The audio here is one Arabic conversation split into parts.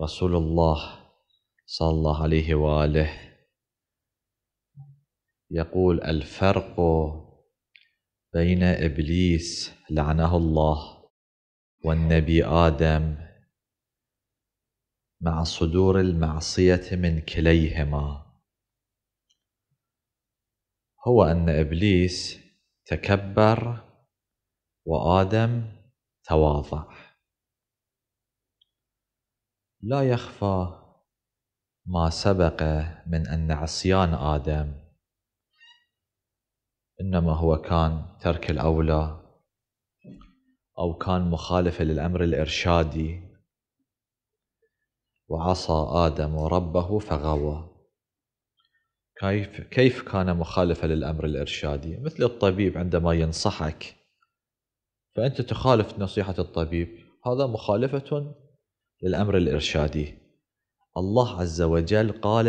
رسول الله صلى الله عليه واله يقول الفرق بين ابليس لعنه الله والنبي ادم مع صدور المعصيه من كليهما هو ان ابليس تكبر وادم تواضع لا يخفى ما سبق من ان عصيان ادم انما هو كان ترك الاولى او كان مخالفه للامر الارشادي وعصى ادم ربه فغوى كيف كيف كان مخالفه للامر الارشادي مثل الطبيب عندما ينصحك فانت تخالف نصيحه الطبيب هذا مخالفه للأمر الإرشادي الله عز وجل قال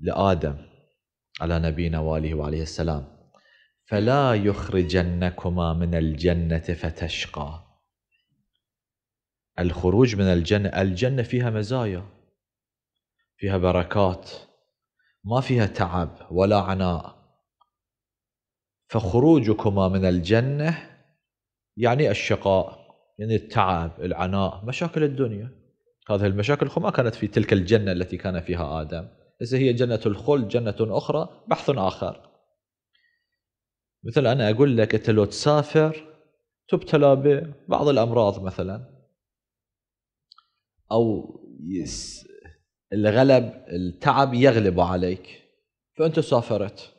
لآدم على نبينا وآله وعليه السلام فلا يخرجنكما من الجنة فتشقى الخروج من الجنة الجنة فيها مزايا فيها بركات ما فيها تعب ولا عناء فخروجكما من الجنة يعني الشقاء يعني التعب العناء مشاكل الدنيا هذه المشاكل ما كانت في تلك الجنة التي كان فيها آدم إذا هي جنة الخلد جنة أخرى بحث آخر مثل أنا أقول لك أنت لو تسافر تبتلى ببعض الأمراض مثلا أو يس الغلب التعب يغلب عليك فأنت سافرت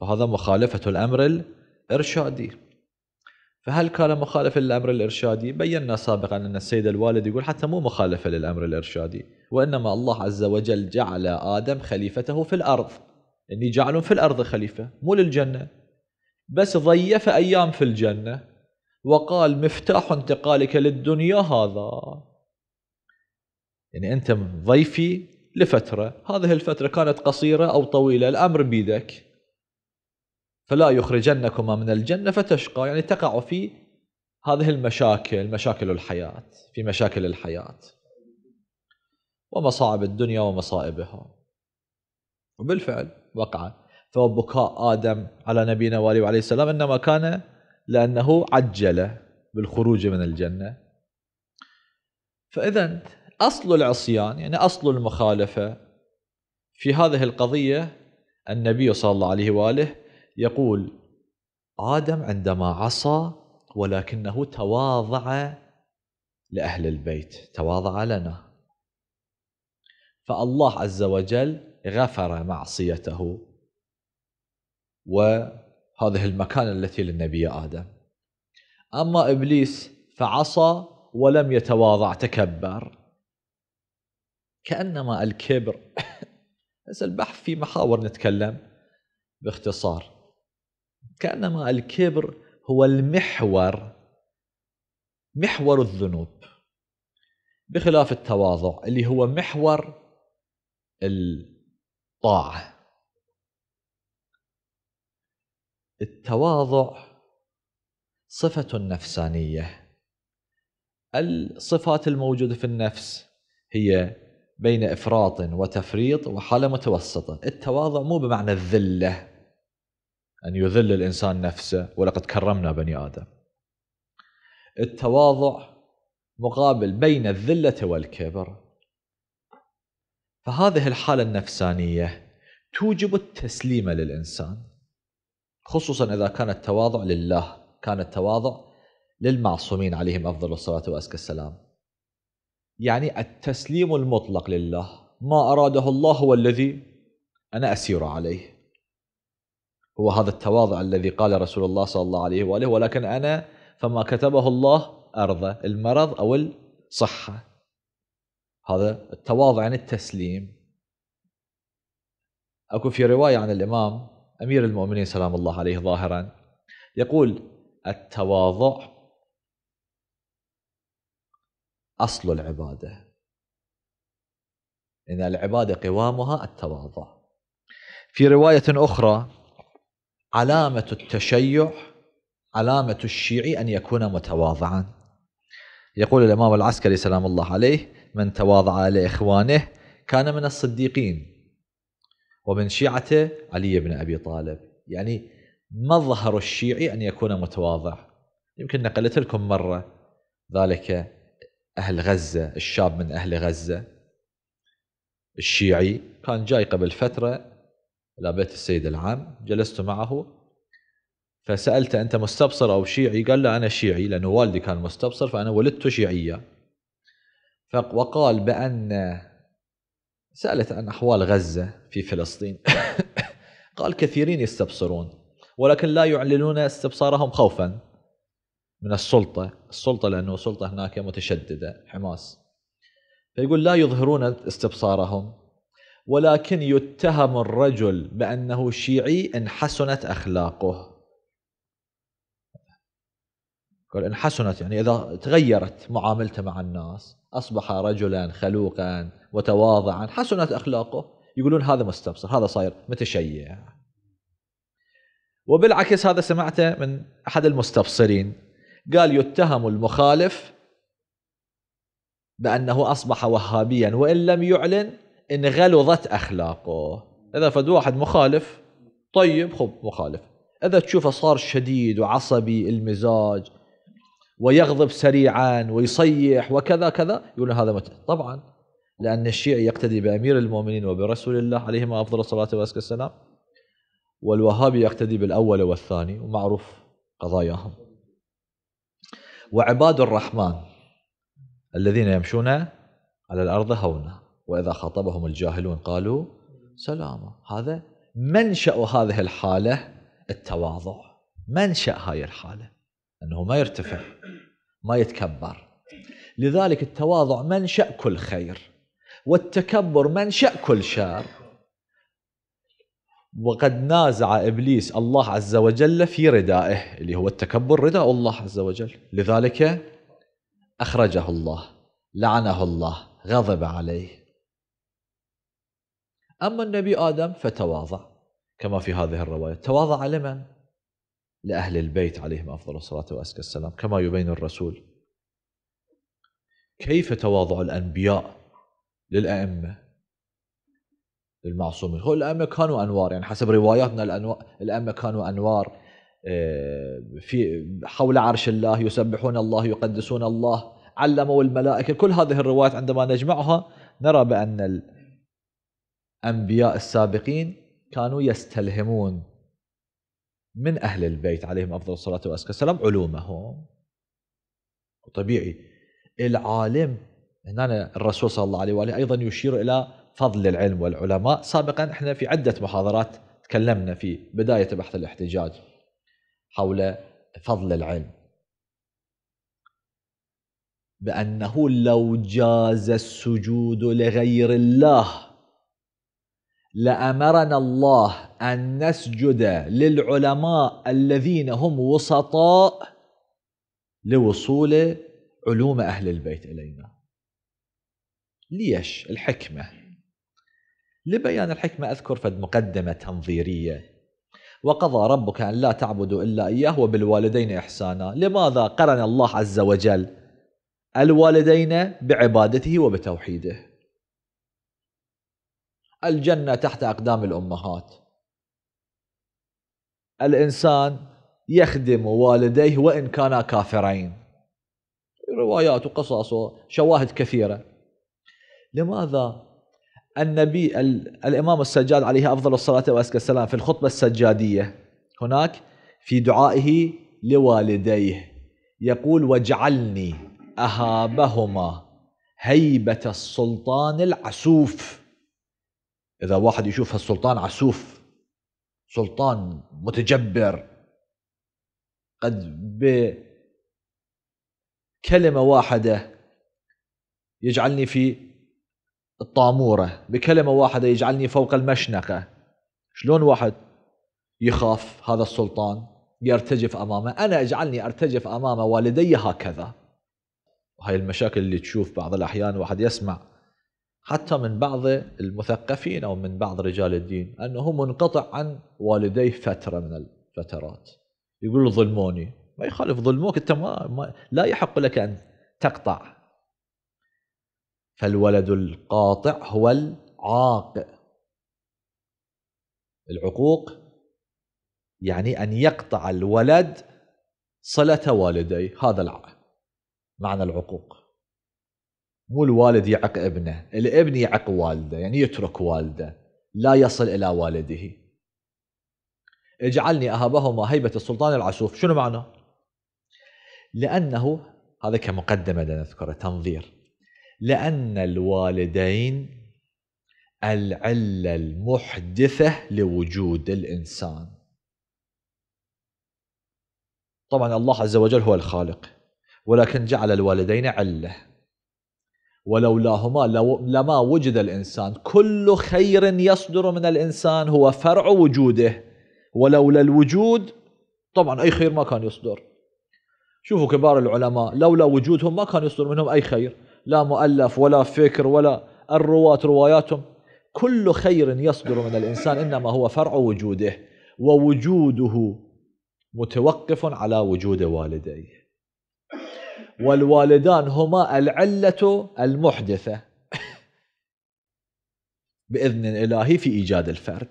فهذا مخالفة الأمر الإرشادي فهل كان مخالفا للامر الارشادي؟ بينا سابقا ان السيد الوالد يقول حتى مو مخالفه للامر الارشادي، وانما الله عز وجل جعل ادم خليفته في الارض. اني جعل في الارض خليفه، مو للجنه. بس ضيف ايام في الجنه وقال مفتاح انتقالك للدنيا هذا. يعني انت ضيفي لفتره، هذه الفتره كانت قصيره او طويله، الامر بيدك. فلا يخرجنكما من الجنة فتشقى يعني تقع في هذه المشاكل مشاكل الحياة في مشاكل الحياة ومصاعب الدنيا ومصائبها وبالفعل وقع فبكاء آدم على نبينا وآله عليه السلام إنما كان لأنه عجل بالخروج من الجنة فإذا أصل العصيان يعني أصل المخالفة في هذه القضية النبي صلى الله عليه وآله يقول آدم عندما عصى ولكنه تواضع لأهل البيت تواضع لنا فالله عز وجل غفر معصيته وهذه المكانة التي للنبي آدم أما إبليس فعصى ولم يتواضع تكبر كأنما الكبر هذا البحث في محاور نتكلم باختصار كانما الكبر هو المحور محور الذنوب بخلاف التواضع اللي هو محور الطاعه التواضع صفه نفسانيه الصفات الموجوده في النفس هي بين افراط وتفريط وحاله متوسطه التواضع مو بمعنى الذله أن يذل الإنسان نفسه ولقد كرمنا بني آدم التواضع مقابل بين الذلة والكبر فهذه الحالة النفسانية توجب التسليم للإنسان خصوصا إذا كان التواضع لله كان التواضع للمعصومين عليهم أفضل الصلاة وأزكى السلام يعني التسليم المطلق لله ما أراده الله هو الذي أنا أسير عليه هو هذا التواضع الذي قال رسول الله صلى الله عليه واله ولكن انا فما كتبه الله ارضى المرض او الصحه هذا التواضع عن التسليم اكو في روايه عن الامام امير المؤمنين سلام الله عليه ظاهرا يقول التواضع اصل العباده ان العباده قوامها التواضع في روايه اخرى علامة التشيع علامة الشيعي أن يكون متواضعا يقول الإمام العسكري سلام الله عليه من تواضع لإخوانه كان من الصديقين ومن شيعة علي بن أبي طالب يعني مظهر الشيعي أن يكون متواضع يمكن نقلت لكم مرة ذلك أهل غزة الشاب من أهل غزة الشيعي كان جاي قبل فترة إلى بيت السيد العام جلست معه فسألته أنت مستبصر أو شيعي قال لا أنا شيعي لأنه والدي كان مستبصر فأنا ولدت شيعية وقال بأن سألت عن أحوال غزة في فلسطين قال كثيرين يستبصرون ولكن لا يعلنون استبصارهم خوفا من السلطة السلطة لأنه السلطة هناك متشددة حماس فيقول لا يظهرون استبصارهم ولكن يتهم الرجل بأنه شيعي إن حسنت أخلاقه قال إن حسنت يعني إذا تغيرت معاملته مع الناس أصبح رجلا خلوقا وتواضعا حسنت أخلاقه يقولون هذا مستبصر هذا صاير متشيع وبالعكس هذا سمعته من أحد المستبصرين قال يتهم المخالف بأنه أصبح وهابيا وإن لم يعلن انغلظت اخلاقه اذا فد واحد مخالف طيب خب مخالف اذا تشوفه صار شديد وعصبي المزاج ويغضب سريعا ويصيح وكذا كذا يقول هذا مت... طبعا لان الشيعي يقتدي بامير المؤمنين وبرسول الله عليهما افضل الصلاه والسلام والوهابي يقتدي بالاول والثاني ومعروف قضاياهم وعباد الرحمن الذين يمشون على الارض هونا وإذا خاطبهم الجاهلون قالوا سلاما هذا منشأ هذه الحالة التواضع منشأ هاي الحالة أنه ما يرتفع ما يتكبر لذلك التواضع منشأ كل خير والتكبر منشأ كل شر وقد نازع ابليس الله عز وجل في ردائه اللي هو التكبر رداء الله عز وجل لذلك اخرجه الله لعنه الله غضب عليه أما النبي آدم فتواضع كما في هذه الرواية تواضع لمن؟ لأهل البيت عليهم أفضل الصلاة وأزكى السلام كما يبين الرسول كيف تواضع الأنبياء للأئمة للمعصومين هو الأئمة كانوا أنوار يعني حسب رواياتنا الأئمة كانوا أنوار آه، في حول عرش الله يسبحون الله يقدسون الله علموا الملائكة كل هذه الروايات عندما نجمعها نرى بأن الأنبياء السابقين كانوا يستلهمون من أهل البيت عليهم أفضل الصلاة والسلام علومهم طبيعي العالم هنا الرسول صلى الله عليه وآله أيضا يشير إلى فضل العلم والعلماء سابقا احنا في عدة محاضرات تكلمنا في بداية بحث الاحتجاج حول فضل العلم بأنه لو جاز السجود لغير الله لامرنا الله ان نسجد للعلماء الذين هم وسطاء لوصول علوم اهل البيت الينا. ليش؟ الحكمه. لبيان الحكمه اذكر فد مقدمه تنظيريه. وقضى ربك ان لا تعبدوا الا اياه وبالوالدين احسانا، لماذا قرن الله عز وجل الوالدين بعبادته وبتوحيده؟ الجنة تحت أقدام الأمهات الإنسان يخدم والديه وإن كانا كافرين روايات وقصص وشواهد كثيرة لماذا النبي الإمام السجاد عليه أفضل الصلاة وأزكى السلام في الخطبة السجادية هناك في دعائه لوالديه يقول واجعلني أهابهما هيبة السلطان العسوف إذا واحد يشوف هالسلطان عسوف سلطان متجبر قد بكلمة واحدة يجعلني في الطامورة بكلمة واحدة يجعلني فوق المشنقة شلون واحد يخاف هذا السلطان يرتجف أمامه أنا اجعلني أرتجف أمام والدي هكذا وهي المشاكل اللي تشوف بعض الأحيان واحد يسمع حتى من بعض المثقفين أو من بعض رجال الدين أنه منقطع عن والديه فترة من الفترات يقول ظلموني ما يخالف ظلموك أنت ما, لا يحق لك أن تقطع فالولد القاطع هو العاق العقوق يعني أن يقطع الولد صلة والديه هذا معنى العقوق مو الوالد يعق ابنه الابن يعق والده يعني يترك والده لا يصل إلى والده اجعلني أهبهما هيبة السلطان العسوف شنو معنى لأنه هذا كمقدمة لنذكره تنظير لأن الوالدين العلة المحدثة لوجود الإنسان طبعا الله عز وجل هو الخالق ولكن جعل الوالدين عله ولولاهما لما وجد الإنسان كل خير يصدر من الإنسان هو فرع وجوده ولولا الوجود طبعا أي خير ما كان يصدر شوفوا كبار العلماء لولا وجودهم ما كان يصدر منهم أي خير لا مؤلف ولا فكر ولا الرواة رواياتهم كل خير يصدر من الإنسان إنما هو فرع وجوده ووجوده متوقف على وجود والديه والوالدان هما العلة المحدثة بإذن الإلهي في إيجاد الفرد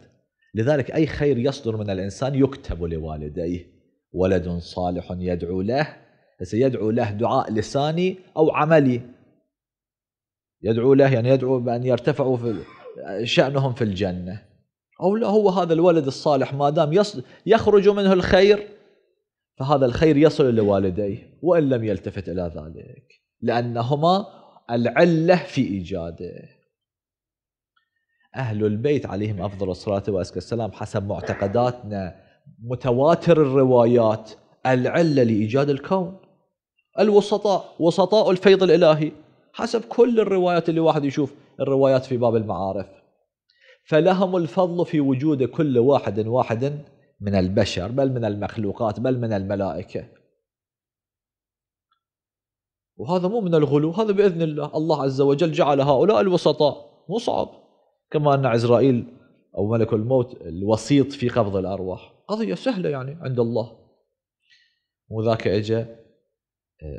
لذلك أي خير يصدر من الإنسان يكتب لوالديه ولد صالح يدعو له سيدعو له دعاء لساني أو عملي يدعو له يعني يدعو بأن يرتفعوا في شأنهم في الجنة أو لا هو هذا الولد الصالح ما دام يخرج منه الخير فهذا الخير يصل لوالديه وإن لم يلتفت إلى ذلك لأنهما العلة في إيجاده أهل البيت عليهم أفضل الصلاة وأزكى السلام حسب معتقداتنا متواتر الروايات العلة لإيجاد الكون الوسطاء وسطاء الفيض الإلهي حسب كل الروايات اللي واحد يشوف الروايات في باب المعارف فلهم الفضل في وجود كل واحد واحد من البشر بل من المخلوقات بل من الملائكة وهذا مو من الغلو هذا بإذن الله الله عز وجل جعل هؤلاء الوسطاء مو صعب كما أن عزرائيل أو ملك الموت الوسيط في قبض الأرواح قضية سهلة يعني عند الله وذاك اجى آه،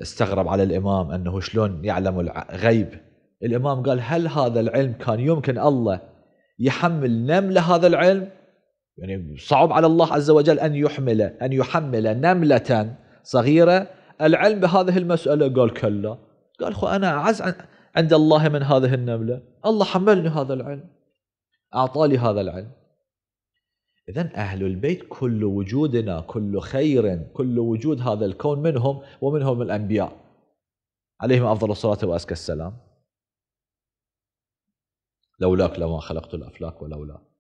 استغرب على الإمام أنه شلون يعلم الغيب الإمام قال هل هذا العلم كان يمكن الله يحمل نملة هذا العلم يعني صعب على الله عز وجل أن يحمل أن يحمل نملة صغيرة العلم بهذه المسألة قال كلا قال خو أنا أعز عند الله من هذه النملة الله حملني هذا العلم أعطاني هذا العلم إذا أهل البيت كل وجودنا كل خير كل وجود هذا الكون منهم ومنهم الأنبياء عليهم أفضل الصلاة وأزكى السلام لولاك لما خلقت الأفلاك ولولاك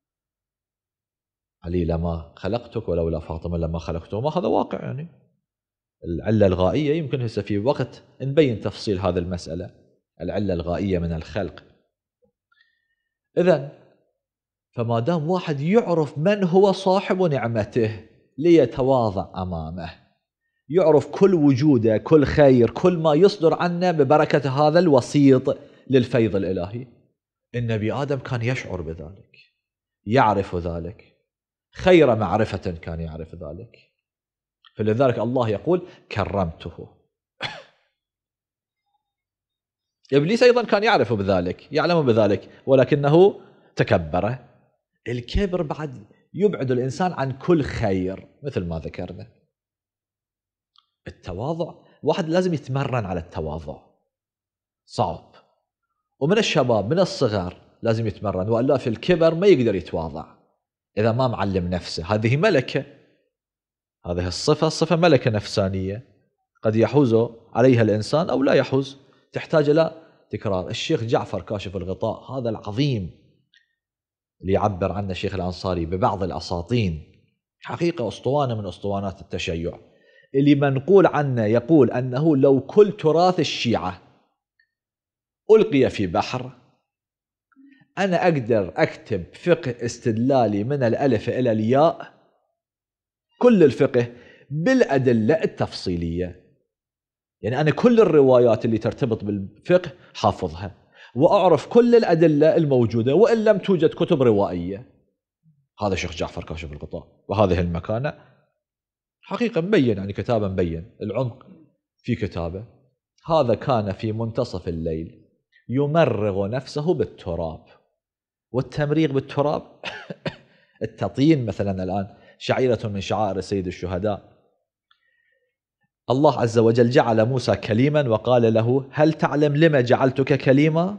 علي لما خلقتك ولولا فاطمه لما ما هذا واقع يعني العله الغائيه يمكن هسه في وقت نبين تفصيل هذا المساله العله الغائيه من الخلق اذا فما دام واحد يعرف من هو صاحب نعمته ليتواضع امامه يعرف كل وجوده كل خير كل ما يصدر عنه ببركه هذا الوسيط للفيض الالهي النبي ادم كان يشعر بذلك يعرف ذلك خير معرفة كان يعرف ذلك فلذلك الله يقول كرمته إبليس أيضا كان يعرف بذلك يعلم بذلك ولكنه تكبر الكبر بعد يبعد الإنسان عن كل خير مثل ما ذكرنا التواضع واحد لازم يتمرن على التواضع صعب ومن الشباب من الصغر لازم يتمرن وإلا في الكبر ما يقدر يتواضع اذا ما معلم نفسه هذه ملكه هذه الصفه صفه ملكه نفسانيه قد يحوز عليها الانسان او لا يحوز تحتاج الى تكرار الشيخ جعفر كاشف الغطاء هذا العظيم اللي يعبر عنه الشيخ الانصاري ببعض الاساطين حقيقه اسطوانه من اسطوانات التشيع اللي منقول عنه يقول انه لو كل تراث الشيعه القي في بحر أنا أقدر أكتب فقه استدلالي من الألف إلى الياء كل الفقه بالأدلة التفصيلية يعني أنا كل الروايات اللي ترتبط بالفقه حافظها وأعرف كل الأدلة الموجودة وإن لم توجد كتب روائية هذا شيخ جعفر كاشف الغطاء وهذه المكانة حقيقة مبين يعني كتابة مبين العمق في كتابه هذا كان في منتصف الليل يمرغ نفسه بالتراب والتمريغ بالتراب التطين مثلا الآن شعيرة من شعائر سيد الشهداء الله عز وجل جعل موسى كليما وقال له هل تعلم لما جعلتك كليما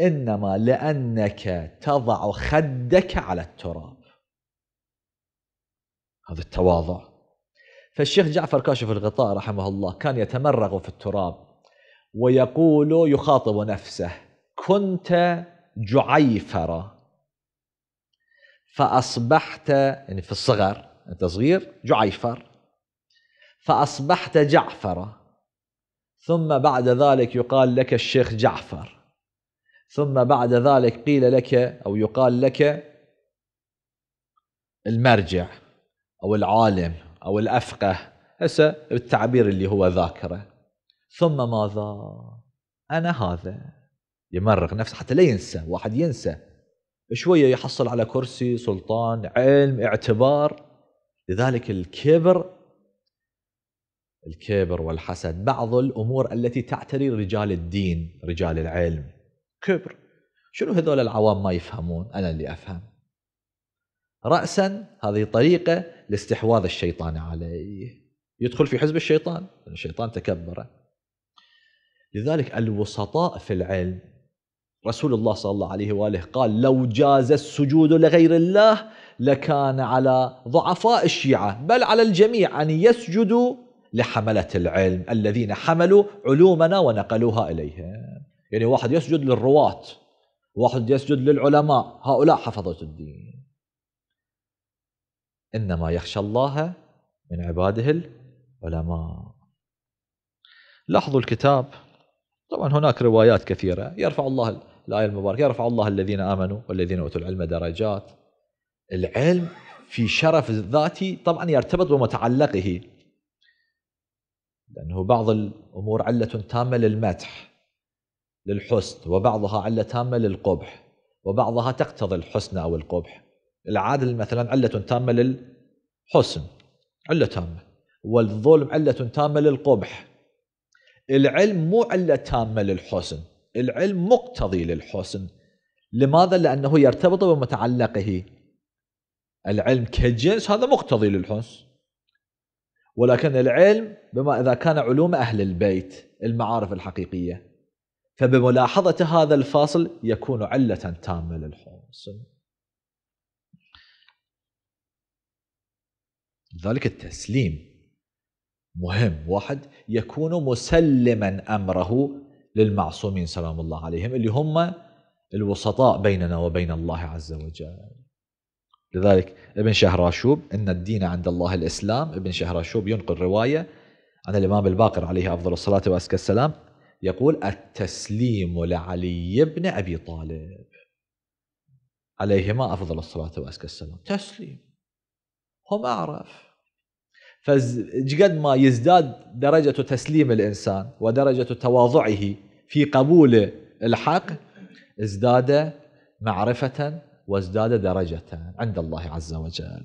إنما لأنك تضع خدك على التراب هذا التواضع فالشيخ جعفر كاشف الغطاء رحمه الله كان يتمرغ في التراب ويقول يخاطب نفسه كنت جعيفرة فأصبحت يعني في الصغر أنت صغير جعيفر فأصبحت جعفرة ثم بعد ذلك يقال لك الشيخ جعفر ثم بعد ذلك قيل لك أو يقال لك المرجع أو العالم أو الأفقه هسه بالتعبير اللي هو ذاكره ثم ماذا أنا هذا يمرغ نفسه حتى لا ينسى واحد ينسى شوية يحصل على كرسي سلطان علم اعتبار لذلك الكبر الكبر والحسد بعض الأمور التي تعتري رجال الدين رجال العلم كبر شنو هذول العوام ما يفهمون أنا اللي أفهم رأسا هذه طريقة لاستحواذ الشيطان عليه يدخل في حزب الشيطان الشيطان تكبر لذلك الوسطاء في العلم رسول الله صلى الله عليه واله قال لو جاز السجود لغير الله لكان على ضعفاء الشيعه بل على الجميع ان يسجدوا لحمله العلم الذين حملوا علومنا ونقلوها اليهم. يعني واحد يسجد للرواة واحد يسجد للعلماء هؤلاء حفظوا الدين. انما يخشى الله من عباده العلماء. لاحظوا الكتاب طبعا هناك روايات كثيرة يرفع الله الآية المباركة يرفع الله الذين آمنوا والذين أوتوا العلم درجات العلم في شرف الذاتي طبعا يرتبط بمتعلقه لأنه بعض الأمور علة تامة للمدح للحسن وبعضها علة تامة للقبح وبعضها تقتضي الحسن أو القبح العادل مثلا علة تامة للحسن علة تامة والظلم علة تامة للقبح العلم مو علة تامة للحسن العلم مقتضي للحسن لماذا؟ لأنه يرتبط بمتعلقه العلم كجنس هذا مقتضي للحسن ولكن العلم بما إذا كان علوم أهل البيت المعارف الحقيقية فبملاحظة هذا الفاصل يكون علة تامة للحسن ذلك التسليم مهم واحد يكون مسلما أمره للمعصومين سلام الله عليهم اللي هم الوسطاء بيننا وبين الله عز وجل لذلك ابن شهراشوب إن الدين عند الله الإسلام ابن شهراشوب ينقل رواية عن الإمام الباقر عليه أفضل الصلاة وأزكى السلام يقول التسليم لعلي بن أبي طالب عليهما أفضل الصلاة وأزكى السلام تسليم هم أعرف فقد ما يزداد درجة تسليم الإنسان ودرجة تواضعه في قبول الحق ازداد معرفة وازداد درجة عند الله عز وجل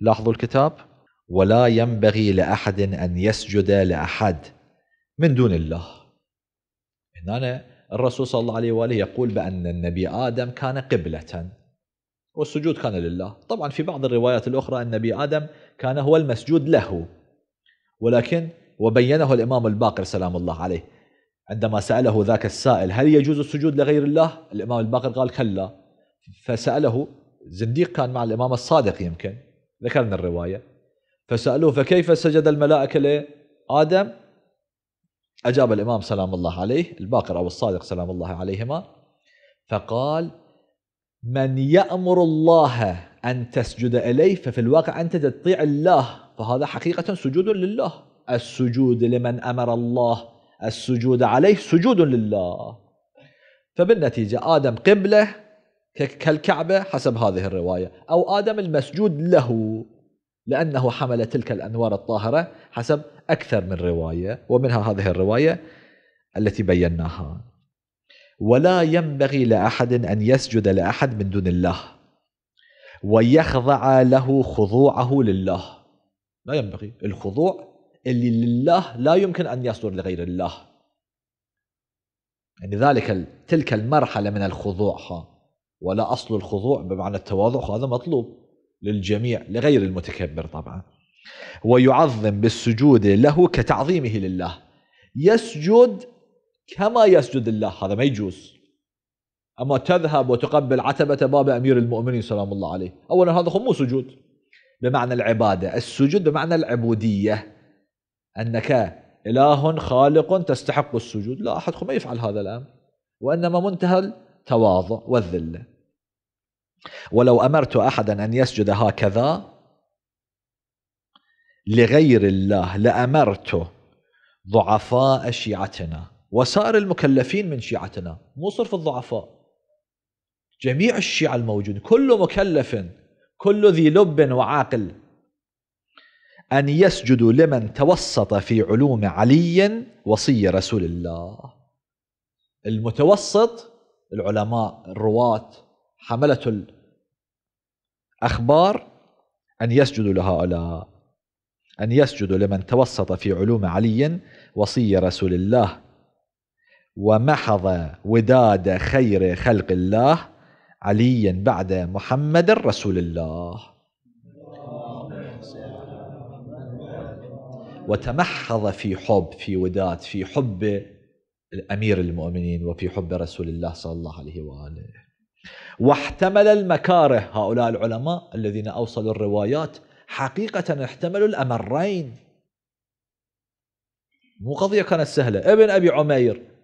لاحظوا الكتاب ولا ينبغي لأحد أن يسجد لأحد من دون الله هنا الرسول صلى الله عليه وآله يقول بأن النبي آدم كان قبلة والسجود كان لله طبعا في بعض الروايات الأخرى أن نبي آدم كان هو المسجود له ولكن وبينه الإمام الباقر سلام الله عليه عندما سأله ذاك السائل هل يجوز السجود لغير الله الإمام الباقر قال كلا فسأله زنديق كان مع الإمام الصادق يمكن ذكرنا الرواية فسألوه فكيف سجد الملائكة لآدم أجاب الإمام سلام الله عليه الباقر أو الصادق سلام الله عليهما فقال من يأمر الله أن تسجد إليه ففي الواقع أنت تطيع الله فهذا حقيقة سجود لله السجود لمن أمر الله السجود عليه سجود لله فبالنتيجة آدم قبلة كالكعبة حسب هذه الرواية أو آدم المسجود له لأنه حمل تلك الأنوار الطاهرة حسب أكثر من رواية ومنها هذه الرواية التي بيناها ولا ينبغي لاحد ان يسجد لاحد من دون الله ويخضع له خضوعه لله لا ينبغي الخضوع اللي لله لا يمكن ان يصدر لغير الله يعني ذلك تلك المرحله من الخضوع ها ولا اصل الخضوع بمعنى التواضع هذا مطلوب للجميع لغير المتكبر طبعا ويعظم بالسجود له كتعظيمه لله يسجد كما يسجد الله هذا ما يجوز أما تذهب وتقبل عتبة باب أمير المؤمنين سلام الله عليه أولا هذا مو سجود بمعنى العبادة السجود بمعنى العبودية أنك إله خالق تستحق السجود لا أحد ما يفعل هذا الأمر وإنما منتهى التواضع والذلة ولو أمرت أحدا أن يسجد هكذا لغير الله لأمرته ضعفاء شيعتنا وسائر المكلفين من شيعتنا مو صرف الضعفاء جميع الشيعة الموجود كل مكلف كل ذي لب وعاقل أن يسجدوا لمن توسط في علوم علي وصي رسول الله المتوسط العلماء الرواة حملة الأخبار أن يسجدوا لهؤلاء أن يسجدوا لمن توسط في علوم علي وصي رسول الله ومحض وداد خير خلق الله عليا بعد محمد رسول الله وتمحض في حب في وداد في حب الأمير المؤمنين وفي حب رسول الله صلى الله عليه وآله واحتمل المكاره هؤلاء العلماء الذين أوصلوا الروايات حقيقة احتملوا الأمرين مو قضية كانت سهلة ابن أبي عمير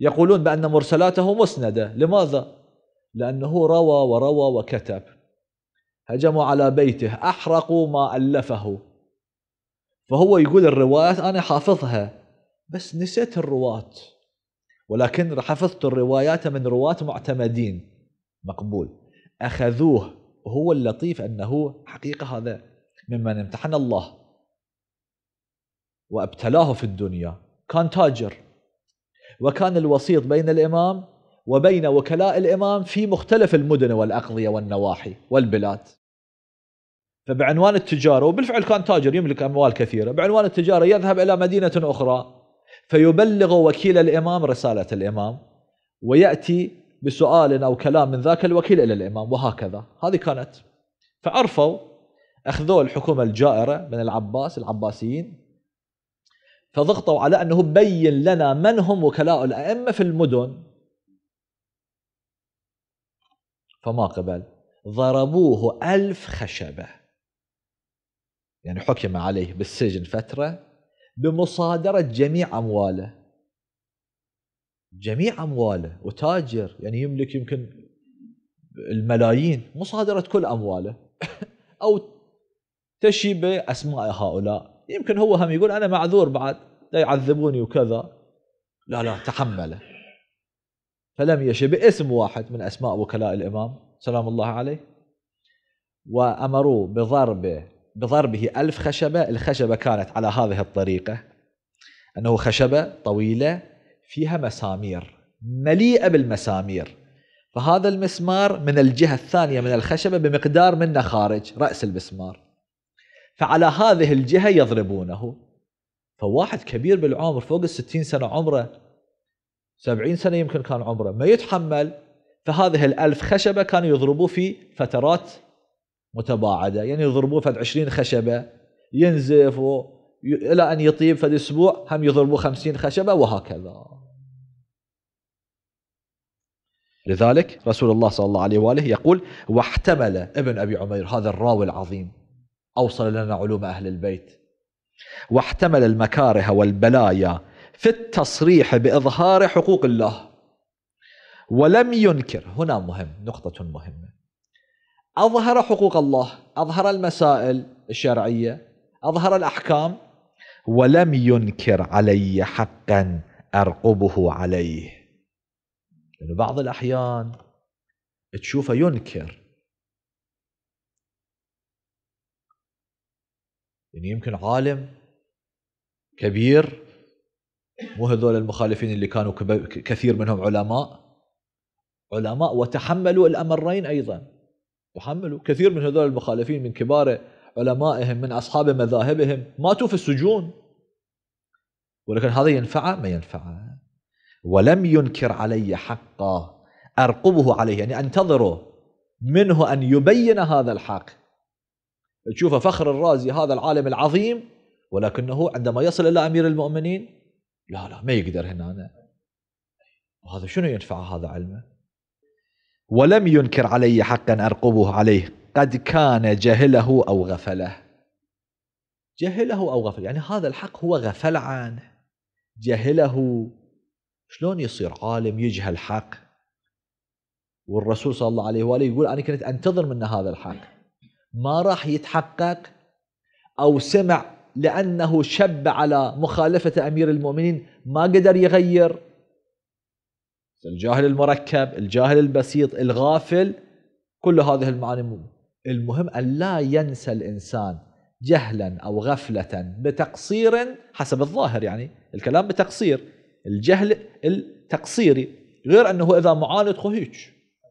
يقولون بأن مرسلاته مسندة لماذا؟ لأنه روى وروى وكتب هجموا على بيته أحرقوا ما ألفه فهو يقول الروايات أنا حافظها بس نسيت الرواة ولكن حفظت الروايات من رواة معتمدين مقبول أخذوه وهو اللطيف أنه حقيقة هذا ممن امتحن الله وابتلاه في الدنيا كان تاجر وكان الوسيط بين الإمام وبين وكلاء الإمام في مختلف المدن والأقضية والنواحي والبلاد فبعنوان التجارة وبالفعل كان تاجر يملك أموال كثيرة بعنوان التجارة يذهب إلى مدينة أخرى فيبلغ وكيل الإمام رسالة الإمام ويأتي بسؤال أو كلام من ذاك الوكيل إلى الإمام وهكذا هذه كانت فعرفوا أخذوا الحكومة الجائرة من العباس العباسيين فضغطوا على أنه بين لنا من هم وكلاء الأئمة في المدن فما قبل ضربوه ألف خشبة يعني حكم عليه بالسجن فترة بمصادرة جميع أمواله جميع أمواله وتاجر يعني يملك يمكن الملايين مصادرة كل أمواله أو تشي بأسماء هؤلاء يمكن هو هم يقول انا معذور بعد لا يعذبوني وكذا لا لا تحمله فلم يشب اسم واحد من اسماء وكلاء الامام سلام الله عليه وامروه بضربه بضربه ألف خشبة الخشبة كانت على هذه الطريقة أنه خشبة طويلة فيها مسامير مليئة بالمسامير فهذا المسمار من الجهة الثانية من الخشبة بمقدار منه خارج رأس المسمار فعلى هذه الجهة يضربونه فواحد كبير بالعمر فوق الستين سنة عمره سبعين سنة يمكن كان عمره ما يتحمل فهذه الألف خشبة كانوا يضربوه في فترات متباعدة يعني يضربوه فد عشرين خشبة ينزف إلى أن يطيب فد أسبوع هم يضربوه خمسين خشبة وهكذا لذلك رسول الله صلى الله عليه وآله يقول واحتمل ابن أبي عمير هذا الراوي العظيم أوصل لنا علوم أهل البيت واحتمل المكاره والبلايا في التصريح بإظهار حقوق الله ولم ينكر هنا مهم نقطة مهمة أظهر حقوق الله أظهر المسائل الشرعية أظهر الأحكام ولم ينكر علي حقا أرقبه عليه يعني بعض الأحيان تشوفه ينكر يعني يمكن عالم كبير مو هذول المخالفين اللي كانوا كثير منهم علماء علماء وتحملوا الأمرين أيضا تحملوا كثير من هذول المخالفين من كبار علمائهم من أصحاب مذاهبهم ماتوا في السجون ولكن هذا ينفعه ما ينفعه ولم ينكر علي حقه أرقبه عليه يعني أنتظره منه أن يبين هذا الحق تشوفه فخر الرازي هذا العالم العظيم ولكنه عندما يصل إلى أمير المؤمنين لا لا ما يقدر هنا أنا. وهذا شنو ينفع هذا علمه ولم ينكر علي حقا أرقبه عليه قد كان جهله أو غفله جهله أو غفله يعني هذا الحق هو غفل عنه جهله شلون يصير عالم يجهل حق والرسول صلى الله عليه وآله يقول أنا كنت أنتظر منه هذا الحق ما راح يتحقق أو سمع لأنه شب على مخالفة أمير المؤمنين ما قدر يغير الجاهل المركب الجاهل البسيط الغافل كل هذه المعاني المهم أن لا ينسى الإنسان جهلا أو غفلة بتقصير حسب الظاهر يعني الكلام بتقصير الجهل التقصيري غير أنه إذا معاند هيك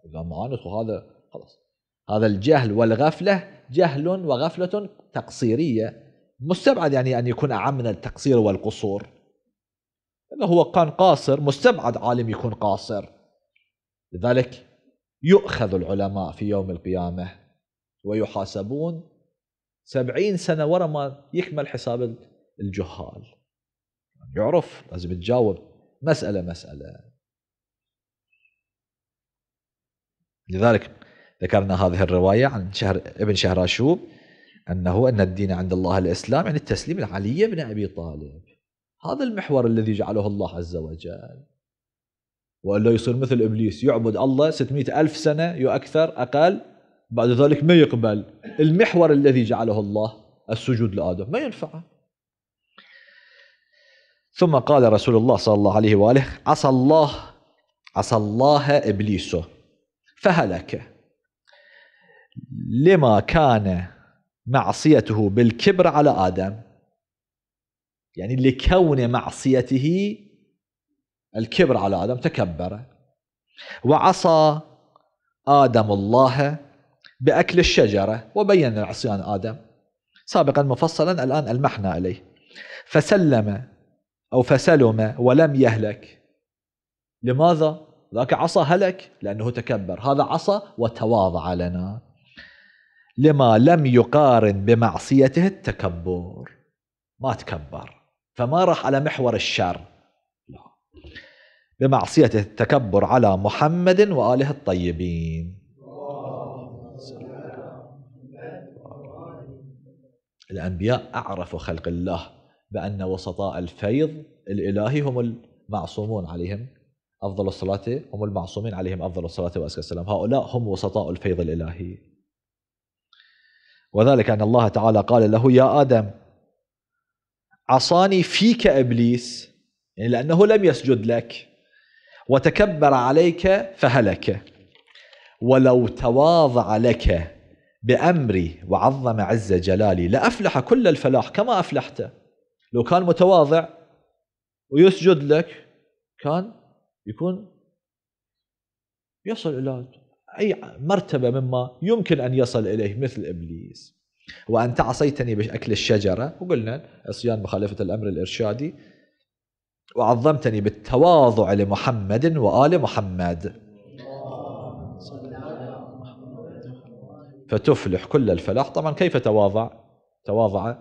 إذا معاند هذا خلاص هذا الجهل والغفلة جهل وغفلة تقصيرية مستبعد يعني أن يكون أعم من التقصير والقصور إنه هو كان قاصر مستبعد عالم يكون قاصر لذلك يؤخذ العلماء في يوم القيامة ويحاسبون سبعين سنة ورا ما يكمل حساب الجهال يعني يعرف لازم تجاوب مسألة مسألة لذلك ذكرنا هذه الرواية عن شهر ابن شهراشوب أنه أن الدين عند الله الإسلام يعني التسليم لعلي بن أبي طالب هذا المحور الذي جعله الله عز وجل وإلا يصير مثل إبليس يعبد الله 600 ألف سنة يؤكثر أقل بعد ذلك ما يقبل المحور الذي جعله الله السجود لآدم ما ينفعه ثم قال رسول الله صلى الله عليه وآله عصى الله عصى الله إبليسه فهلك لما كان معصيته بالكبر على آدم يعني لكون معصيته الكبر على آدم تكبر وعصى آدم الله بأكل الشجرة وبين عصيان آدم سابقا مفصلا الآن ألمحنا عليه فسلم أو فسلم ولم يهلك لماذا؟ ذاك عصى هلك لأنه تكبر هذا عصى وتواضع لنا لما لم يقارن بمعصيته التكبر ما تكبر فما راح على محور الشر لا بمعصيته التكبر على محمد وآله الطيبين الأنبياء أعرفوا خلق الله بأن وسطاء الفيض الإلهي هم المعصومون عليهم أفضل الصلاة هم المعصومين عليهم أفضل الصلاة وأزكى السلام هؤلاء هم وسطاء الفيض الإلهي وذلك أن الله تعالى قال له يا آدم عصاني فيك إبليس يعني لأنه لم يسجد لك وتكبر عليك فهلك ولو تواضع لك بأمري وعظم عز جلالي لأفلح كل الفلاح كما أفلحت لو كان متواضع ويسجد لك كان يكون يصل إلى أي مرتبة مما يمكن أن يصل إليه مثل إبليس وأنت عصيتني بأكل الشجرة وقلنا عصيان مخالفة الأمر الإرشادي وعظمتني بالتواضع لمحمد وآل محمد فتفلح كل الفلاح طبعا كيف تواضع تواضع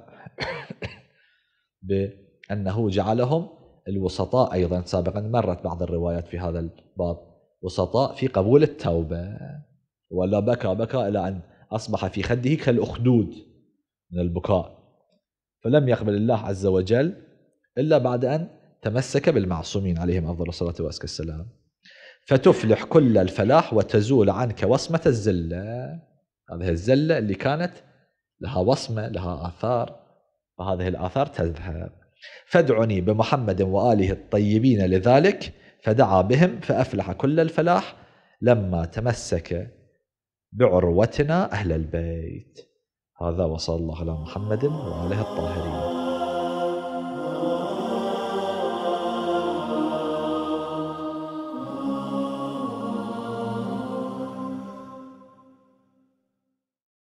بأنه جعلهم الوسطاء أيضا سابقا مرت بعض الروايات في هذا الباب وسطاء في قبول التوبة ولا بكى بكى إلى أن أصبح في خده كالأخدود من البكاء فلم يقبل الله عز وجل إلا بعد أن تمسك بالمعصومين عليهم أفضل الصلاة وأزكى السلام فتفلح كل الفلاح وتزول عنك وصمة الزلة هذه الزلة اللي كانت لها وصمة لها آثار فهذه الآثار تذهب فادعني بمحمد وآله الطيبين لذلك فدعا بهم فافلح كل الفلاح لما تمسك بعروتنا اهل البيت هذا وصلى الله على محمد واله الطاهرين